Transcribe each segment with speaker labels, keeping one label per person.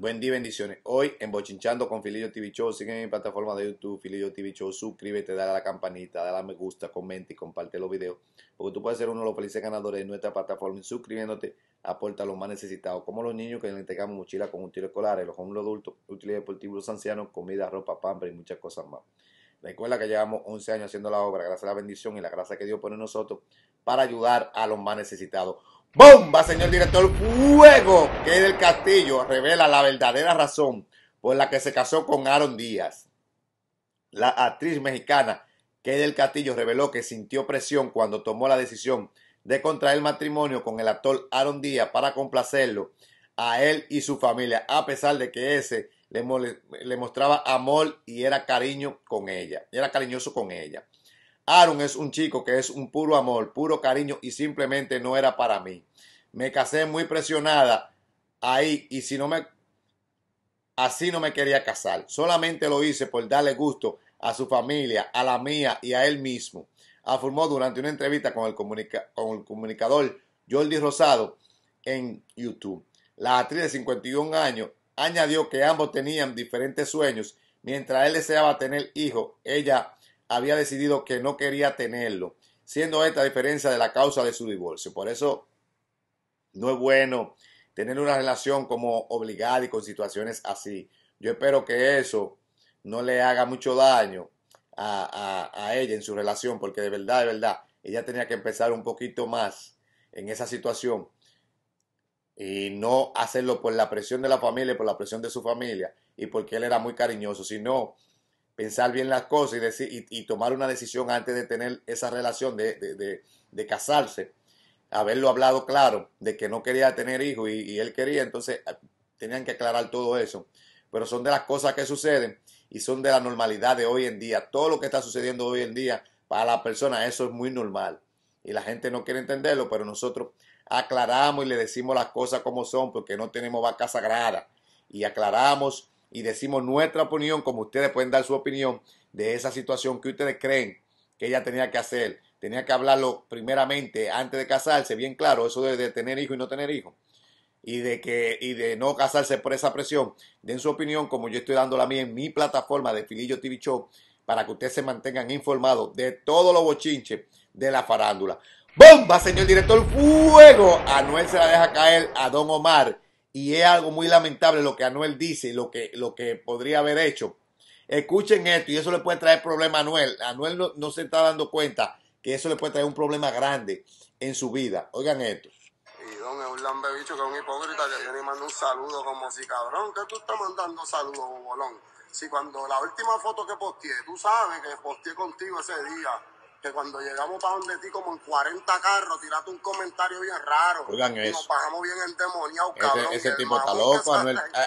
Speaker 1: Buen día, bendiciones. Hoy en Bochinchando con Filillo TV Show, sígueme en mi plataforma de YouTube, Filillo TV Show, suscríbete, dale a la campanita, dale a me gusta, comenta y comparte los videos, porque tú puedes ser uno de los felices ganadores de nuestra plataforma y suscribiéndote aporta a los más necesitados, como los niños que le entregamos mochila con útiles escolares, los hombres adultos, útiles deportivos, los ancianos, comida, ropa, pampa y muchas cosas más. Recuerda que llevamos 11 años haciendo la obra, gracias a la bendición y la gracia que Dios pone en nosotros para ayudar a los más necesitados. ¡Bomba, señor director! ¡Fuego! Kay del Castillo revela la verdadera razón por la que se casó con Aaron Díaz. La actriz mexicana Que del Castillo reveló que sintió presión cuando tomó la decisión de contraer matrimonio con el actor Aaron Díaz para complacerlo a él y su familia, a pesar de que ese le, le mostraba amor y era cariño con ella, era cariñoso con ella. Aaron es un chico que es un puro amor, puro cariño y simplemente no era para mí. Me casé muy presionada ahí y si no me así no me quería casar. Solamente lo hice por darle gusto a su familia, a la mía y a él mismo. Afirmó durante una entrevista con el, comunicador Jordi Rosado en YouTube. La actriz de 51 años añadió que ambos tenían diferentes sueños. Mientras él deseaba tener hijos, ella había decidido que no quería tenerlo, siendo esta diferencia de la causa de su divorcio. Por eso no es bueno tener una relación como obligada y con situaciones así. Yo espero que eso no le haga mucho daño a, ella en su relación, porque de verdad, de verdad, ella tenía que empezar un poquito más en esa situación y no hacerlo por la presión de la familia, por la presión de su familia y porque él era muy cariñoso, sino pensar bien las cosas y, decir, y, tomar una decisión antes de tener esa relación, de, de, de casarse haberlo hablado claro de que no quería tener hijos y, él quería, entonces ah, tenían que aclarar todo eso. Pero son de las cosas que suceden y son de la normalidad de hoy en día. Todo lo que está sucediendo hoy en día para la persona, eso es muy normal. Y la gente no quiere entenderlo, pero nosotros aclaramos y le decimos las cosas como son porque no tenemos vaca sagrada. Y aclaramos y decimos nuestra opinión, como ustedes pueden dar su opinión de esa situación que ustedes creen que ella tenía que hacer tenía que hablarlo primeramente antes de casarse, bien claro, eso de, tener hijos y no tener hijos. y de, que, y de no casarse por esa presión. Den su opinión, como yo estoy dando la mía en mi plataforma de Filillo TV Show, para que ustedes se mantengan informados de todos los bochinches de la farándula. ¡Bomba, señor director! ¡Fuego! Anuel se la deja caer a Don Omar. Y es algo muy lamentable lo que Anuel dice y lo que, lo que podría haber hecho. Escuchen esto, y eso le puede traer problema a Anuel. Anuel no se está dando cuenta y eso le puede traer un problema grande en su vida. Oigan esto. Y don Eulán Bebicho, que es un hipócrita que viene y manda un saludo como si cabrón, que tú estás mandando saludos, bolón. Si cuando la última foto que posteé, tú sabes que posteé contigo ese día, que cuando llegamos para donde ti como en 40 carros, tiraste un comentario bien raro. Oigan y Nos bajamos bien endemoniados, cabrón. Ese, tipo está loco,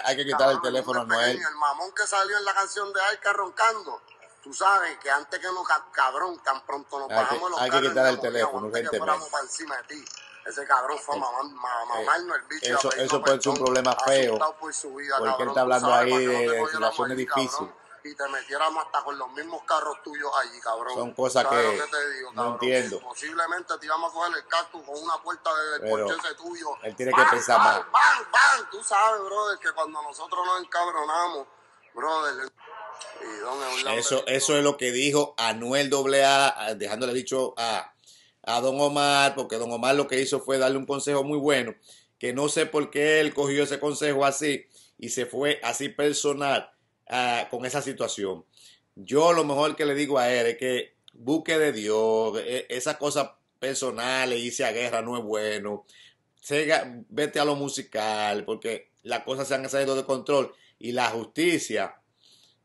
Speaker 1: Hay, que quitar el teléfono a Noel. El mamón que salió en la canción de Arca roncando Tú sabes que antes que nos cabrón, tan pronto nos bajamos los Hay que quitar el teléfono, gente. para encima de ti. Ese cabrón fue a eh, eh, mamarnos el bicho. Eso, eso puede ser un problema feo. porque él está hablando ahí de, situaciones difíciles. Y te metiéramos hasta con los mismos carros tuyos allí,
Speaker 2: cabrón. Son cosas que,
Speaker 1: no entiendo. Posiblemente te íbamos a coger el cactus con una puerta de porche tuyo. Él tiene que pensar más. Tú sabes, brother, que cuando nosotros nos encabronamos, brother. Eso, eso es lo que dijo Anuel AA, dejándole dicho a, Don Omar, porque Don Omar lo que hizo fue darle un consejo muy bueno, que no sé por qué él cogió ese consejo así y se fue así personal con esa situación. Yo lo mejor que le digo a él es que busque de Dios, e, esas cosas personales, y a guerra no es bueno. vete a lo musical, porque las cosas se han salido de control y la justicia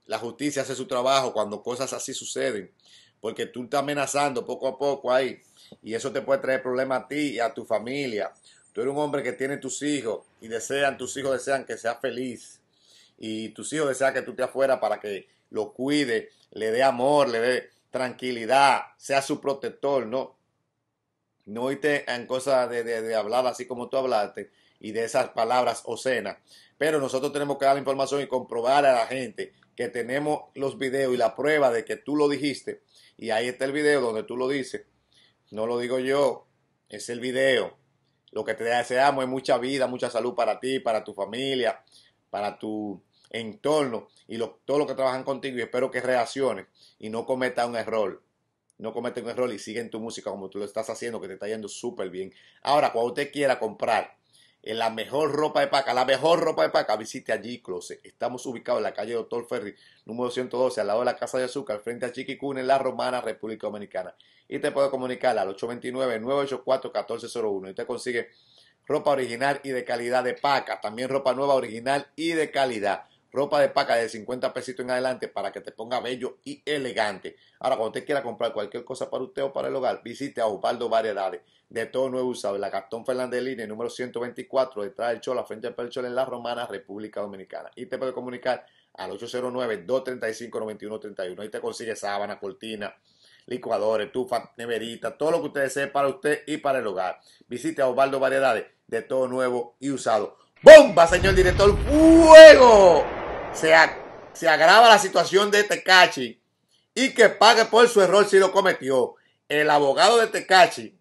Speaker 1: la justicia hace su trabajo cuando cosas así suceden, porque tú estás amenazando poco a poco ahí y eso te puede traer problemas a ti y a tu familia. Tú eres un hombre que tiene tus hijos y desean, tus hijos desean que seas feliz y tus hijos desean que tú te afuera para que lo cuide, le dé amor, le dé tranquilidad, sea su protector, ¿no? no oíste en cosas de, hablar así como tú hablaste y de esas palabras o cenas. Pero nosotros tenemos que dar la información y comprobar a la gente que tenemos los videos y la prueba de que tú lo dijiste. Y ahí está el video donde tú lo dices. No lo digo yo, es el video. Lo que te deseamos es mucha vida, mucha salud para ti, para tu familia, para tu entorno y lo, todo lo que trabajan contigo. Y espero que reacciones y no cometas un error no cometen un error y siguen tu música como tú lo estás haciendo, que te está yendo súper bien. Ahora, cuando usted quiera comprar eh, la mejor ropa de paca, la mejor ropa de paca, visite allí, Close. Estamos ubicados en la calle Doctor Ferry, número 112, al lado de la Casa de Azúcar, frente a Chiquicún, en la Romana, República Dominicana. Y te puedo comunicar al 829-984-1401 y te consigue ropa original y de calidad de paca, también ropa nueva original y de calidad ropa de paca de 50 pesitos en adelante para que te ponga bello y elegante. Ahora, cuando usted quiera comprar cualquier cosa para usted o para el hogar, visite a Osvaldo Variedades de todo nuevo usado. La Cartón Fernández Línea, número 124, detrás del Chola, frente al Perchol en La Romana, República Dominicana. Y te puede comunicar al 809-235-9131. y te consigue sábana, cortina, licuadores, tufa, neverita, todo lo que usted desee para usted y para el hogar. Visite a Osvaldo Variedades de todo nuevo y usado. ¡Bomba, señor director! ¡Fuego! se, agrava la situación de Tecachi y que pague por su error si lo cometió. El abogado de Tecachi,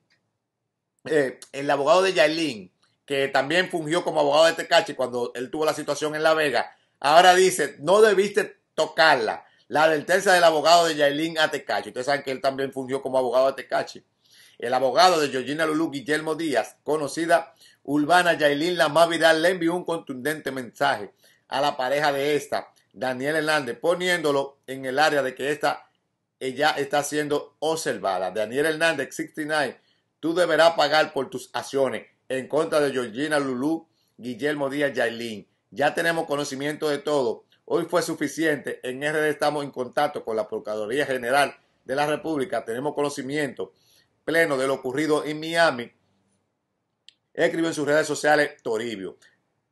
Speaker 1: eh, el abogado de Yailin, que también fungió como abogado de Tecachi cuando él tuvo la situación en La Vega, ahora dice, no debiste tocarla. La advertencia del abogado de Yailin a Tecachi. Ustedes saben que él también fungió como abogado de Tecachi. El abogado de Georgina Lulú, Guillermo Díaz, conocida urbana Yailin la Vidal, le envió un contundente mensaje a la pareja de esta, Daniel Hernández, poniéndolo en el área de que esta ella está siendo observada. Daniel Hernández, 69, tú deberás pagar por tus acciones en contra de Georgina Lulú, Guillermo Díaz, Yailín. Ya tenemos conocimiento de todo. Hoy fue suficiente. En RD estamos en contacto con la Procuraduría General de la República. Tenemos conocimiento pleno de lo ocurrido en Miami. Escribió en sus redes sociales Toribio.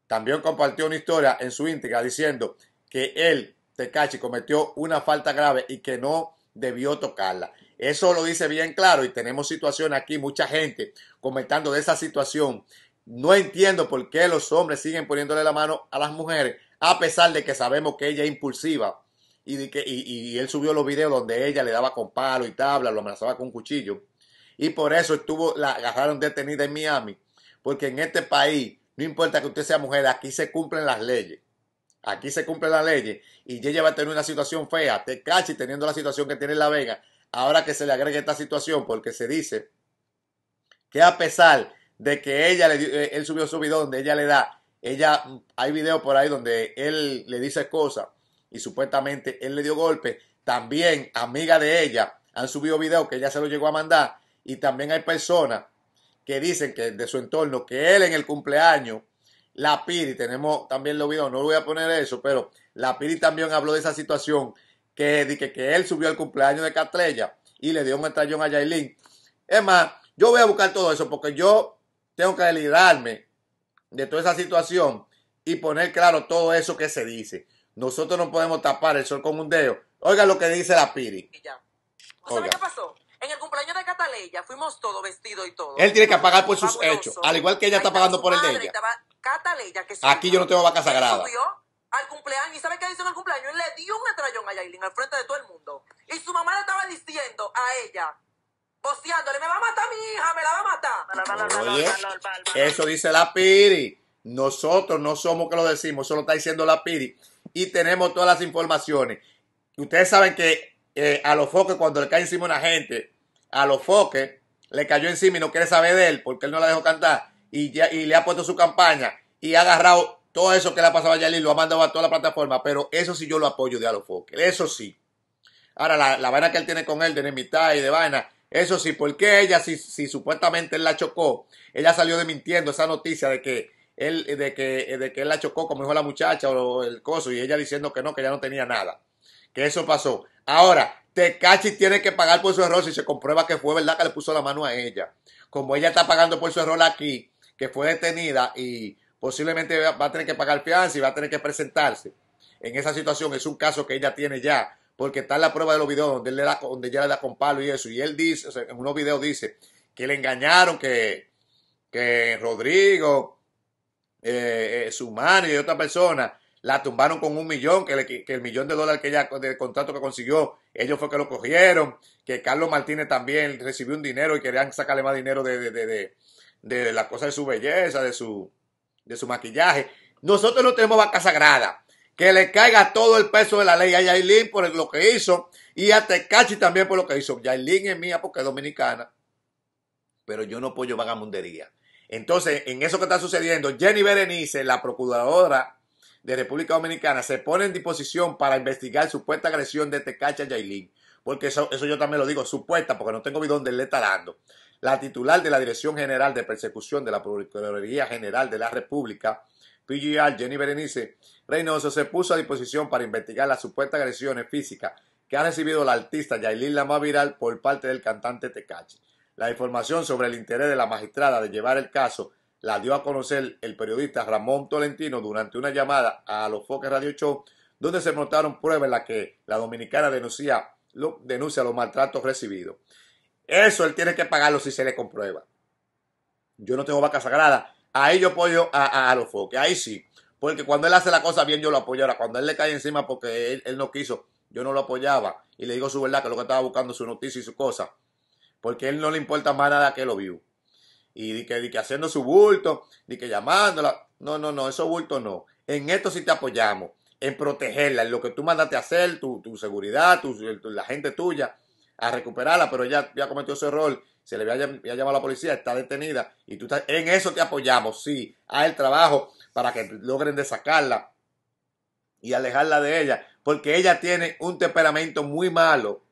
Speaker 1: También compartió una historia en su íntegra diciendo que él, Tecachi, cometió una falta grave y que no debió tocarla. Eso lo dice bien claro y tenemos situaciones aquí, mucha gente comentando de esa situación. No entiendo por qué los hombres siguen poniéndole la mano a las mujeres, a pesar de que sabemos que ella es impulsiva y, que, él subió los videos donde ella le daba con palo y tabla, lo amenazaba con un cuchillo. Y por eso estuvo, la agarraron detenida en Miami, porque en este país no importa que usted sea mujer, aquí se cumplen las leyes. Aquí se cumplen las leyes. Y ella va a tener una situación fea. Te cachi teniendo la situación que tiene La Vega. Ahora que se le agregue esta situación, porque se dice que a pesar de que ella le eh, él subió su video donde ella le da, ella, mm, hay videos por ahí donde él le dice cosas y supuestamente él le dio golpe. También, amiga de ella, han subido videos que ella se lo llegó a mandar. Y también hay personas que dicen que de su entorno, que él en el cumpleaños, la Piri, tenemos también lo video, no voy a poner eso, pero la Piri también habló de esa situación, que, que, él subió al cumpleaños de Catrella y le dio un estallón a Yailin. Es más, yo voy a buscar todo eso porque yo tengo que lidiarme de toda esa situación y poner claro todo eso que se dice. Nosotros no podemos tapar el sol con un dedo. Oiga lo que dice la Piri. pasó? En el cumpleaños de Cataleya fuimos todos vestidos y todo. Él tiene que pagar por sus hechos, al igual que ella está pagando por el de ella. Aquí yo no tengo vaca sagrada. Al cumpleaños, ¿y sabe qué hizo en el cumpleaños? Él le dio un estrellón a Yailin al frente de todo el mundo. Y su mamá le estaba diciendo a ella, boceándole, me va a matar mi hija, me la va a matar. eso dice la Piri. Nosotros no somos que lo decimos, solo está diciendo la Piri. Y tenemos todas las informaciones. Ustedes saben que eh, a los focos cuando le cae encima una gente, a los foques, le cayó encima y no quiere saber de él porque él no la dejó cantar y, ya, le ha puesto su campaña y ha agarrado todo eso que le ha pasado a Yalil, lo ha mandado a toda la plataforma, pero eso sí yo lo apoyo de a los foques, eso sí. Ahora, la, la, vaina que él tiene con él de enemistad y de vaina, eso sí, porque ella, si, supuestamente él la chocó, ella salió de esa noticia de que él, de que, de que la chocó, como dijo la muchacha o el coso, y ella diciendo que no, que ya no tenía nada. Que eso pasó. Ahora, Tecachi tiene que pagar por su error si se comprueba que fue verdad que le puso la mano a ella. Como ella está pagando por su error aquí, que fue detenida y posiblemente va a tener que pagar fianza y va a tener que presentarse en esa situación. Es un caso que ella tiene ya, porque está en la prueba de los videos donde, le da, donde ella le da con palo y eso. Y él dice, en unos videos dice que le engañaron, que, que Rodrigo, eh, eh, su mano y otra persona la tumbaron con un millón, que, el millón de dólares que ella, del contrato que consiguió, ellos fue que lo cogieron, que Carlos Martínez también recibió un dinero y querían sacarle más dinero de, de, de, de las cosas de su belleza, de su, de su maquillaje. Nosotros no tenemos vaca sagrada. Que le caiga todo el peso de la ley a Yailín por lo que hizo y a Tecachi también por lo que hizo. Yailín es mía porque es dominicana, pero yo no apoyo vagamundería. Entonces, en eso que está sucediendo, Jenny Berenice, la procuradora de República Dominicana se pone en disposición para investigar supuesta agresión de Tecacha Yailin. Porque eso, eso yo también lo digo, supuesta, porque no tengo video donde le está dando. La titular de la Dirección General de Persecución de la Procuraduría General de la República, PGR, Jenny Berenice Reynoso, se puso a disposición para investigar las supuestas agresiones físicas que ha recibido la artista Yailin Lama Viral por parte del cantante Tecachi. La información sobre el interés de la magistrada de llevar el caso la dio a conocer el periodista Ramón Tolentino durante una llamada a los Foques Radio Show, donde se notaron pruebas en las que la dominicana denuncia, denuncia los maltratos recibidos. Eso él tiene que pagarlo si se le comprueba. Yo no tengo vaca sagrada. Ahí yo apoyo a, a, los Foques, ahí sí. Porque cuando él hace la cosa bien, yo lo apoyo. Ahora, cuando él le cae encima porque él, no quiso, yo no lo apoyaba. Y le digo su verdad, que lo que estaba buscando su noticia y su cosa. Porque a él no le importa más nada que lo vio y que, haciendo su bulto, di que llamándola. No, no, no, esos bulto no. En esto sí te apoyamos, en protegerla, en lo que tú mandaste a hacer, tu, seguridad, la gente tuya, a recuperarla, pero ella ya cometió ese error, se le había, llamado a la policía, está detenida y tú estás, en eso te apoyamos, sí, a el trabajo para que logren de sacarla y alejarla de ella, porque ella tiene un temperamento muy malo,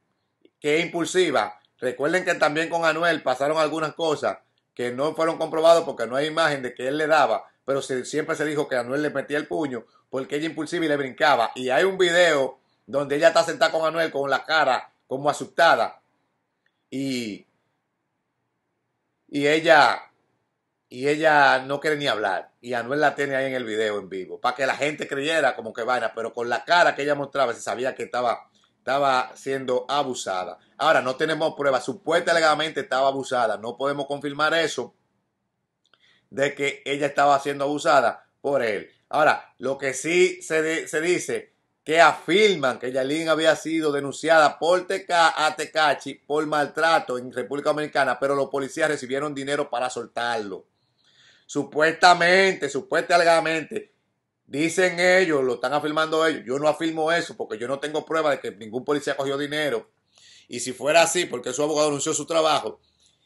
Speaker 1: que es impulsiva. Recuerden que también con Anuel pasaron algunas cosas que no fueron comprobados porque no hay imagen de que él le daba, pero siempre se dijo que Anuel le metía el puño porque ella impulsiva y le brincaba. Y hay un video donde ella está sentada con Anuel con la cara como asustada y, y ella y ella no quiere ni hablar. Y Anuel la tiene ahí en el video en vivo para que la gente creyera como que vaina, pero con la cara que ella mostraba se sabía que estaba estaba siendo abusada. Ahora, no tenemos pruebas, supuestamente estaba abusada, no podemos confirmar eso de que ella estaba siendo abusada por él. Ahora, lo que sí se, se dice que afirman que Yalin había sido denunciada por Teca, Tecachi por maltrato en República Dominicana, pero los policías recibieron dinero para soltarlo. Supuestamente, supuestamente, Dicen ellos, lo están afirmando ellos. Yo no afirmo eso porque yo no tengo prueba de que ningún policía cogió dinero. Y si fuera así, porque su abogado anunció su trabajo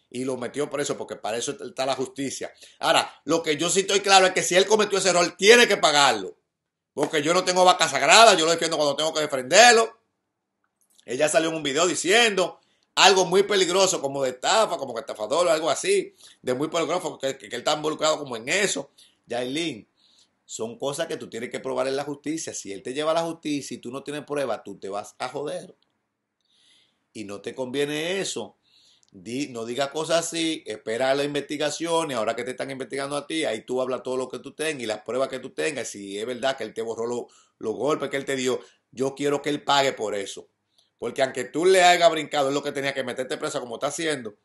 Speaker 1: y lo metió eso, porque para eso está la justicia. Ahora, lo que yo sí estoy claro es que si él cometió ese error, tiene que pagarlo. Porque yo no tengo vaca sagrada, yo lo defiendo cuando tengo que defenderlo. Ella salió en un video diciendo algo muy peligroso, como de estafa, como que estafador o algo así, de muy peligroso, que, él está involucrado como en eso. Yailin, son cosas que tú tienes que probar en la justicia. Si él te lleva a la justicia y tú no tienes prueba, tú te vas a joder. Y no te conviene eso. no digas cosas así, espera investigación y ahora que te están investigando a ti, ahí tú hablas todo lo que tú tengas y las pruebas que tú tengas. Si es verdad que él te borró los golpes que él te dio, yo quiero que él pague por eso. Porque aunque tú le hagas brincado, es lo que tenía que meterte presa como está haciendo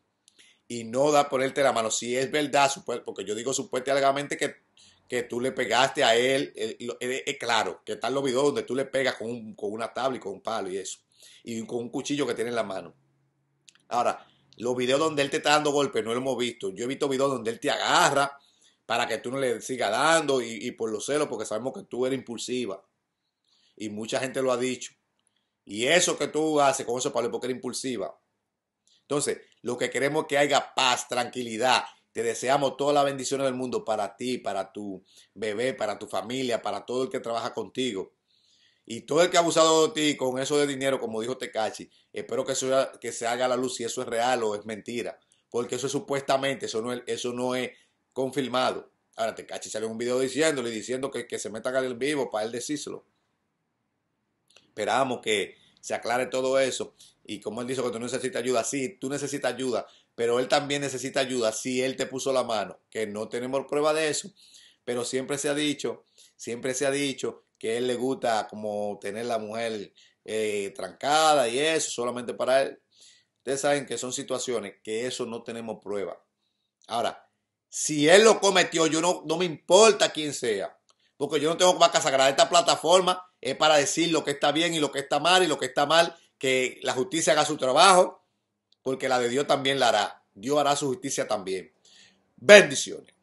Speaker 1: y no da ponerte la mano. Si es verdad, porque yo digo supuestamente que que tú le pegaste a él, es eh, eh, eh, claro, que están los videos donde tú le pegas con, una tabla y con un palo y eso, y con un cuchillo que tiene en la mano. Ahora, los videos donde él te está dando golpes no lo hemos visto. Yo he visto videos donde él te agarra para que tú no le sigas dando y, por los celos, porque sabemos que tú eres impulsiva. Y mucha gente lo ha dicho. Y eso que tú haces con esos palos porque eres impulsiva. Entonces, lo que queremos es que haya paz, tranquilidad. Te deseamos todas las bendiciones del mundo para ti, para tu bebé, para tu familia, para todo el que trabaja contigo. Y todo el que ha abusado de ti con eso de dinero, como dijo Tecachi, espero que, eso, que se haga la luz si eso es real o es mentira. Porque eso es supuestamente, eso no es, eso no es confirmado. Ahora Tecachi sale un video diciéndole, diciendo que, se meta el vivo para él decírselo. Esperamos que se aclare todo eso. Y como él dice, que tú necesitas ayuda, sí, tú necesitas ayuda, pero él también necesita ayuda si él te puso la mano, que no tenemos prueba de eso, pero siempre se ha dicho, siempre se ha dicho que él le gusta como tener la mujer eh, trancada y eso, solamente para él. Ustedes saben que son situaciones que eso no tenemos prueba. Ahora, si él lo cometió, yo no, no me importa quién sea, porque yo no tengo que sagrada. Esta plataforma es para decir lo que está bien y lo que está mal y lo que está mal, que la justicia haga su trabajo porque la de Dios también la hará. Dios hará su justicia también. Bendiciones.